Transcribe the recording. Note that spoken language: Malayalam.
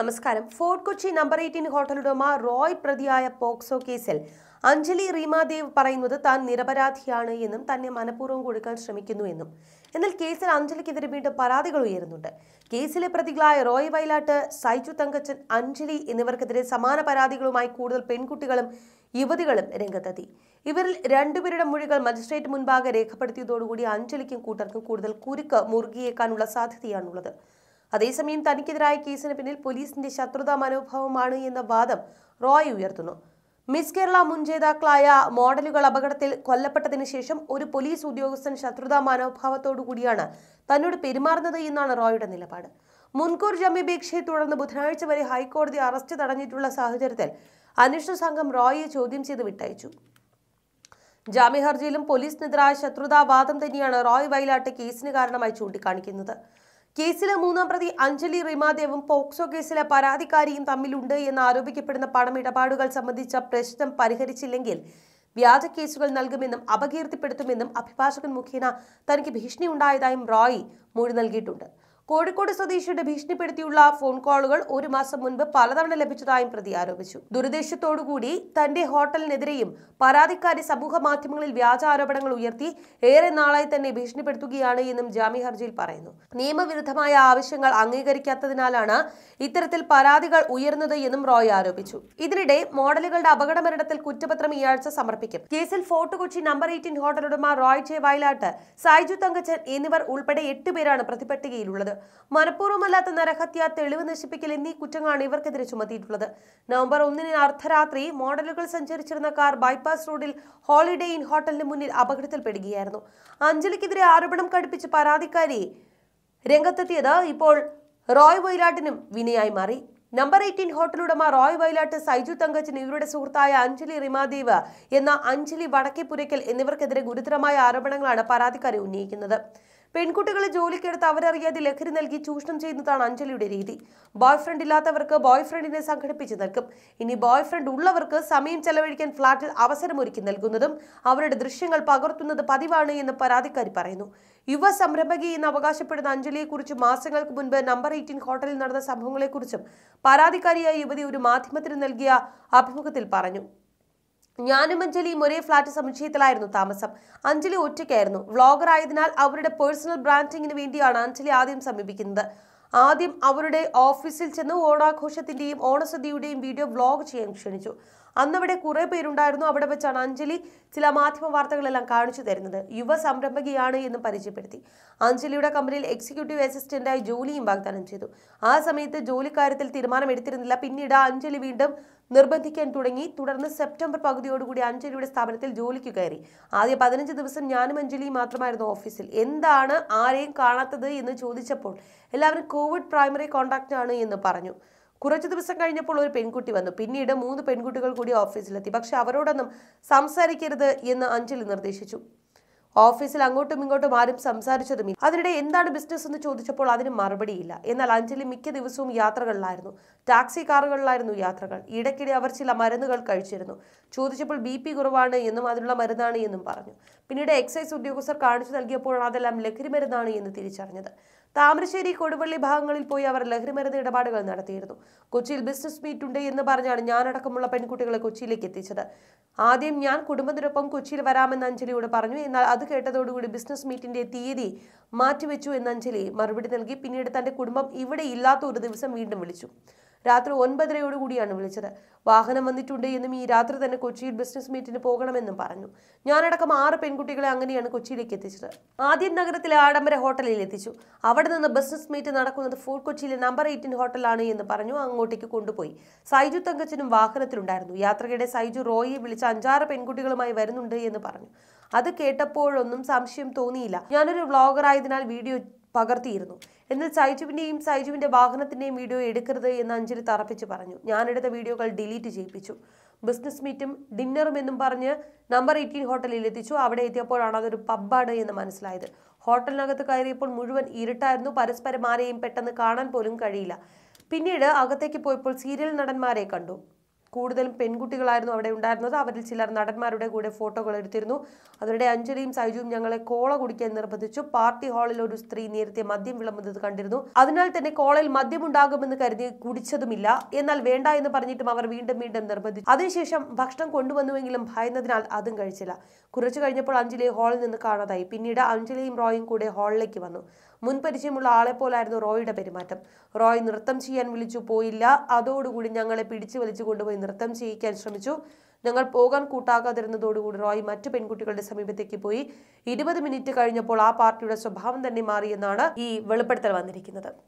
നമസ്കാരം ഫോർട്ട് കൊച്ചി നമ്പർ എയ്റ്റീൻ ഉടമ റോയ് പ്രതിയായ പോക്സോ കേസിൽ അഞ്ജലി റീമാദേവ് പറയുന്നത് താൻ നിരപരാധിയാണ് എന്നും തന്നെ മനഃപൂർവ്വം കൊടുക്കാൻ ശ്രമിക്കുന്നു എന്നും എന്നാൽ കേസിൽ അഞ്ജലിക്കെതിരെ വീണ്ടും പരാതികൾ ഉയരുന്നുണ്ട് കേസിലെ പ്രതികളായ റോയ് വയലാട്ട് സൈജു തങ്കച്ചൻ അഞ്ജലി എന്നിവർക്കെതിരെ സമാന പരാതികളുമായി കൂടുതൽ പെൺകുട്ടികളും യുവതികളും രംഗത്തെത്തി ഇവരിൽ രണ്ടുപേരുടെ മൊഴികൾ മജിസ്ട്രേറ്റ് മുൻപാകെ രേഖപ്പെടുത്തിയതോടുകൂടി അഞ്ജലിക്കും കൂട്ടർക്കും കൂടുതൽ കുരുക്ക് മുറുകിയേക്കാനുള്ള സാധ്യതയാണുള്ളത് അതേസമയം തനിക്കെതിരായ കേസിന് പിന്നിൽ പോലീസിന്റെ ശത്രുതാ മനോഭാവമാണ് എന്ന വാദം റോയ് ഉയർത്തുന്നു മിസ് കേരള മുൻ ജേതാക്കളായ മോഡലുകൾ അപകടത്തിൽ കൊല്ലപ്പെട്ടതിനു ശേഷം ഒരു പോലീസ് ഉദ്യോഗസ്ഥൻ ശത്രുതാ മനോഭാവത്തോടുകൂടിയാണ് കൂടിയാണ് തന്നോട് പെരുമാറുന്നത് എന്നാണ് റോയുടെ നിലപാട് മുൻകൂർ ജാമ്യാപേക്ഷയെ തുടർന്ന് ബുധനാഴ്ച വരെ ഹൈക്കോടതി അറസ്റ്റ് തടഞ്ഞിട്ടുള്ള സാഹചര്യത്തിൽ അന്വേഷണ സംഘം റോയിയെ ചോദ്യം ചെയ്ത് വിട്ടയച്ചു ജാമ്യ ഹർജിയിലും പോലീസിനെതിരായ ശത്രുതാവാദം തന്നെയാണ് റോയ് വയലാട്ട് കേസിന് കാരണമായി ചൂണ്ടിക്കാണിക്കുന്നത് കേസിലെ മൂന്നാം പ്രതി അഞ്ജലി റിമാദേവും പോക്സോ കേസിലെ പരാതിക്കാരിയും തമ്മിലുണ്ട് എന്ന് ആരോപിക്കപ്പെടുന്ന ഇടപാടുകൾ സംബന്ധിച്ച പ്രശ്നം പരിഹരിച്ചില്ലെങ്കിൽ വ്യാജ കേസുകൾ നൽകുമെന്നും അപകീർത്തിപ്പെടുത്തുമെന്നും അഭിഭാഷകൻ മുഖേന തനിക്ക് ഭീഷണി ഉണ്ടായതായും റോയി മൊഴി നൽകിയിട്ടുണ്ട് കോഴിക്കോട് സ്വദേശിയുടെ ഭീഷണിപ്പെടുത്തിയുള്ള ഫോൺ കോളുകൾ ഒരു മാസം മുൻപ് പലതവണ ലഭിച്ചതായും പ്രതി ആരോപിച്ചു ദുരുദ്ദേശത്തോടുകൂടി തന്റെ ഹോട്ടലിനെതിരെയും പരാതിക്കാരി സമൂഹ മാധ്യമങ്ങളിൽ വ്യാജ ആരോപണങ്ങൾ ഉയർത്തി ഏറെ നാളായി തന്നെ ഭീഷണിപ്പെടുത്തുകയാണ് എന്നും ജാമ്യ ഹർജിയിൽ പറയുന്നു നിയമവിരുദ്ധമായ ആവശ്യങ്ങൾ അംഗീകരിക്കാത്തതിനാലാണ് ഇത്തരത്തിൽ പരാതികൾ ഉയർന്നത് എന്നും റോയ് ആരോപിച്ചു ഇതിനിടെ മോഡലുകളുടെ അപകട മരണത്തിൽ കുറ്റപത്രം ഈയാഴ്ച സമർപ്പിക്കും കേസിൽ ഫോർട്ട് കൊച്ചി നമ്പർ എയ്റ്റീൻ ഹോട്ടലുടമ റോയ് ജെ വയലാട്ട് സായ്ജു തങ്കച്ചൻ എന്നിവർ ഉൾപ്പെടെ എട്ടുപേരാണ് പേരാണ് പ്രതിപട്ടികയിലുള്ളത് മനഃപൂർവ്വമല്ലാത്ത നരഹത്യ തെളിവ് നശിപ്പിക്കൽ എന്നീ കുറ്റങ്ങളാണ് ഇവർക്കെതിരെ ചുമത്തിയിട്ടുള്ളത് നവംബർ ഒന്നിന് അർദ്ധരാത്രി മോഡലുകൾ സഞ്ചരിച്ചിരുന്ന കാർ ബൈപ്പാസ് റോഡിൽ ഹോളിഡേ ഇൻ ഹോട്ടലിന് മുന്നിൽ അപകടത്തിൽപ്പെടുകയായിരുന്നു അഞ്ജലിക്കെതിരെ ആരോപണം ഘടിപ്പിച്ച് പരാതിക്കാരി രംഗത്തെത്തിയത് ഇപ്പോൾ റോയ് വയലാട്ടിനും വിനയായി മാറി നമ്പർ എയ്റ്റീൻ ഹോട്ടലുടമ റോയ് വയലാട്ട് സൈജു തങ്കച്ചൻ ഇവരുടെ സുഹൃത്തായ അഞ്ജലി റിമാദേവ് എന്ന അഞ്ജലി വടക്കേപുരയ്ക്കൽ എന്നിവർക്കെതിരെ ഗുരുതരമായ ആരോപണങ്ങളാണ് പരാതിക്കാരി ഉന്നയിക്കുന്നത് പെൺകുട്ടികളെ ജോലിക്കെടുത്ത് അവരറിയാതെ ലഹരി നൽകി ചൂഷണം ചെയ്യുന്നതാണ് അഞ്ജലിയുടെ രീതി ബോയ് ഫ്രണ്ട് ഇല്ലാത്തവർക്ക് ബോയ് ഫ്രണ്ടിനെ സംഘടിപ്പിച്ച് നൽകും ഇനി ബോയ് ഫ്രണ്ട് ഉള്ളവർക്ക് സമയം ചെലവഴിക്കാൻ ഫ്ളാറ്റിൽ അവസരമൊരുക്കി നൽകുന്നതും അവരുടെ ദൃശ്യങ്ങൾ പകർത്തുന്നത് പതിവാണ് എന്ന് പരാതിക്കാരി പറയുന്നു യുവ സംരംഭകി എന്ന് അവകാശപ്പെടുന്ന അഞ്ജലിയെക്കുറിച്ച് മാസങ്ങൾക്ക് മുൻപ് നമ്പർ എയ്റ്റീൻ ഹോട്ടലിൽ നടന്ന സംഭവങ്ങളെക്കുറിച്ചും പരാതിക്കാരിയായ യുവതി ഒരു മാധ്യമത്തിന് നൽകിയ അഭിമുഖത്തിൽ പറഞ്ഞു ഞാനും അഞ്ജലിയും ഒരേ ഫ്ളാറ്റ് സമുച്ചയത്തിലായിരുന്നു താമസം അഞ്ജലി ഒറ്റയ്ക്കായിരുന്നു വ്ളോഗർ ആയതിനാൽ അവരുടെ പേഴ്സണൽ ബ്രാൻഡിങ്ങിന് വേണ്ടിയാണ് അഞ്ജലി ആദ്യം സമീപിക്കുന്നത് ആദ്യം അവരുടെ ഓഫീസിൽ ചെന്ന് ഓണാഘോഷത്തിന്റെയും ഓണസദ്യയുടെയും വീഡിയോ വ്ളോഗ് ചെയ്യാൻ ക്ഷണിച്ചു അന്നവിടെ കുറേ പേരുണ്ടായിരുന്നു അവിടെ വെച്ചാണ് അഞ്ജലി ചില മാധ്യമ വാർത്തകളെല്ലാം കാണിച്ചു തരുന്നത് യുവ സംരംഭകയാണ് എന്ന് പരിചയപ്പെടുത്തി അഞ്ജലിയുടെ കമ്പനിയിൽ എക്സിക്യൂട്ടീവ് അസിസ്റ്റന്റായി ജോലിയും വാഗ്ദാനം ചെയ്തു ആ സമയത്ത് ജോലിക്കാര്യത്തിൽ തീരുമാനമെടുത്തിരുന്നില്ല പിന്നീട് അഞ്ജലി വീണ്ടും നിർബന്ധിക്കാൻ തുടങ്ങി തുടർന്ന് സെപ്റ്റംബർ പകുതിയോടുകൂടി അഞ്ജലിയുടെ സ്ഥാപനത്തിൽ ജോലിക്ക് കയറി ആദ്യ പതിനഞ്ച് ദിവസം ഞാനും അഞ്ജലിയും മാത്രമായിരുന്നു ഓഫീസിൽ എന്താണ് ആരെയും കാണാത്തത് എന്ന് ചോദിച്ചപ്പോൾ എല്ലാവരും കോവിഡ് പ്രൈമറി ആണ് എന്ന് പറഞ്ഞു കുറച്ച് ദിവസം കഴിഞ്ഞപ്പോൾ ഒരു പെൺകുട്ടി വന്നു പിന്നീട് മൂന്ന് പെൺകുട്ടികൾ കൂടി ഓഫീസിലെത്തി പക്ഷെ അവരോടൊന്നും സംസാരിക്കരുത് എന്ന് അഞ്ജലി നിർദ്ദേശിച്ചു ഓഫീസിൽ അങ്ങോട്ടും ഇങ്ങോട്ടും ആരും സംസാരിച്ചതും അതിനിടെ എന്താണ് ബിസിനസ് എന്ന് ചോദിച്ചപ്പോൾ അതിന് മറുപടിയില്ല എന്നാൽ അഞ്ചലി മിക്ക ദിവസവും യാത്രകളിലായിരുന്നു ടാക്സി കാറുകളിലായിരുന്നു യാത്രകൾ ഇടയ്ക്കിടെ അവർ ചില മരുന്നുകൾ കഴിച്ചിരുന്നു ചോദിച്ചപ്പോൾ ബി പി കുറവാണ് എന്നും അതിനുള്ള മരുന്നാണ് എന്നും പറഞ്ഞു പിന്നീട് എക്സൈസ് ഉദ്യോഗസ്ഥർ കാണിച്ചു നൽകിയപ്പോഴാണ് അതെല്ലാം ലഹരി മരുന്നാണ് എന്ന് തിരിച്ചറിഞ്ഞത് താമരശ്ശേരി കൊടുവള്ളി ഭാഗങ്ങളിൽ പോയി അവർ ലഹരിമരുന്ന് ഇടപാടുകൾ നടത്തിയിരുന്നു കൊച്ചിയിൽ ബിസിനസ് മീറ്റ് ഉണ്ട് എന്ന് പറഞ്ഞാണ് ഞാനടക്കമുള്ള പെൺകുട്ടികളെ കൊച്ചിയിലേക്ക് എത്തിച്ചത് ആദ്യം ഞാൻ കുടുംബത്തിനൊപ്പം കൊച്ചിയിൽ വരാമെന്ന് അഞ്ജലിയോട് പറഞ്ഞു എന്നാൽ അത് കേട്ടതോടുകൂടി ബിസിനസ് മീറ്റിന്റെ തീയതി മാറ്റിവെച്ചു എന്ന് അഞ്ജലി മറുപടി നൽകി പിന്നീട് തന്റെ കുടുംബം ഇവിടെ ഇല്ലാത്ത ഒരു ദിവസം വീണ്ടും വിളിച്ചു രാത്രി ഒൻപതരയോടുകൂടിയാണ് വിളിച്ചത് വാഹനം വന്നിട്ടുണ്ട് എന്നും ഈ രാത്രി തന്നെ കൊച്ചിയിൽ ബിസിനസ് മീറ്റിന് പോകണമെന്നും പറഞ്ഞു ഞാനടക്കം ആറ് പെൺകുട്ടികളെ അങ്ങനെയാണ് കൊച്ചിയിലേക്ക് എത്തിച്ചത് ആദ്യം നഗരത്തിലെ ആഡംബര ഹോട്ടലിൽ എത്തിച്ചു അവിടെ നിന്ന് ബിസിനസ് മീറ്റ് നടക്കുന്നത് ഫോർട്ട് കൊച്ചിയിലെ നമ്പർ എയ്റ്റീൻ ഹോട്ടലാണ് എന്ന് പറഞ്ഞു അങ്ങോട്ടേക്ക് കൊണ്ടുപോയി സൈജു തങ്കച്ചനും വാഹനത്തിലുണ്ടായിരുന്നു യാത്രയുടെ സൈജു റോയിയെ വിളിച്ച് അഞ്ചാറ് പെൺകുട്ടികളുമായി വരുന്നുണ്ട് എന്ന് പറഞ്ഞു അത് കേട്ടപ്പോഴൊന്നും സംശയം തോന്നിയില്ല ഞാനൊരു വ്ളോഗർ ആയതിനാൽ വീഡിയോ പകർത്തിയിരുന്നു എന്നാൽ സൈജുവിൻ്റെയും സൈജുവിൻ്റെ വാഹനത്തിൻ്റെയും വീഡിയോ എടുക്കരുത് എന്ന് അഞ്ജലി തറപ്പിച്ച് പറഞ്ഞു ഞാനെടുത്ത വീഡിയോകൾ ഡിലീറ്റ് ചെയ്യിപ്പിച്ചു ബിസിനസ് മീറ്റും ഡിന്നറും എന്നും പറഞ്ഞ് നമ്പർ എയ്റ്റീൻ ഹോട്ടലിൽ എത്തിച്ചു അവിടെ എത്തിയപ്പോഴാണ് അതൊരു പബ്ബാണ് എന്ന് മനസ്സിലായത് ഹോട്ടലിനകത്ത് കയറിയപ്പോൾ മുഴുവൻ ഇരുട്ടായിരുന്നു പരസ്പരം ആരെയും പെട്ടെന്ന് കാണാൻ പോലും കഴിയില്ല പിന്നീട് അകത്തേക്ക് പോയപ്പോൾ സീരിയൽ നടന്മാരെ കണ്ടു കൂടുതലും പെൺകുട്ടികളായിരുന്നു അവിടെ ഉണ്ടായിരുന്നത് അവരിൽ ചിലർ നടന്മാരുടെ കൂടെ ഫോട്ടോകൾ എടുത്തിരുന്നു അവരുടെ അഞ്ജലിയും സൈജുവും ഞങ്ങളെ കോള കുടിക്കാൻ നിർബന്ധിച്ചു പാർട്ടി ഹാളിൽ ഒരു സ്ത്രീ നേരത്തെ മദ്യം വിളമ്പുന്നത് കണ്ടിരുന്നു അതിനാൽ തന്നെ കോളയിൽ മദ്യം ഉണ്ടാകുമെന്ന് കരുതി കുടിച്ചതുമില്ല എന്നാൽ വേണ്ട എന്ന് പറഞ്ഞിട്ടും അവർ വീണ്ടും വീണ്ടും നിർബന്ധിച്ചു അതിനുശേഷം ഭക്ഷണം കൊണ്ടുവന്നുവെങ്കിലും ഭയന്നതിനാൽ അതും കഴിച്ചില്ല കുറച്ചു കഴിഞ്ഞപ്പോൾ അഞ്ജലി ഹാളിൽ നിന്ന് കാണാതായി പിന്നീട് അഞ്ജലിയും റോയും കൂടെ ഹാളിലേക്ക് വന്നു മുൻപരിചയമുള്ള ആളെ പോലായിരുന്നു റോയുടെ പെരുമാറ്റം റോയ് നൃത്തം ചെയ്യാൻ വിളിച്ചു പോയില്ല അതോടുകൂടി ഞങ്ങളെ പിടിച്ചു വലിച്ചു കൊണ്ടുപോയി നൃത്തം ചെയ്യിക്കാൻ ശ്രമിച്ചു ഞങ്ങൾ പോകാൻ കൂട്ടാകാതിരുന്നതോടുകൂടി റോയ് മറ്റു പെൺകുട്ടികളുടെ സമീപത്തേക്ക് പോയി ഇരുപത് മിനിറ്റ് കഴിഞ്ഞപ്പോൾ ആ പാർട്ടിയുടെ സ്വഭാവം തന്നെ മാറിയെന്നാണ് ഈ വെളിപ്പെടുത്തൽ വന്നിരിക്കുന്നത്